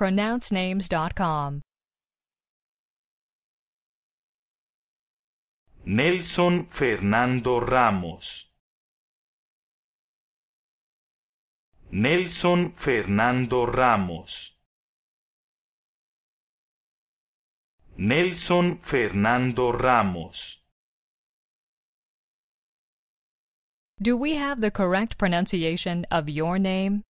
pronouncenames.com. Nelson Fernando Ramos. Nelson Fernando Ramos. Nelson Fernando Ramos. Do we have the correct pronunciation of your name?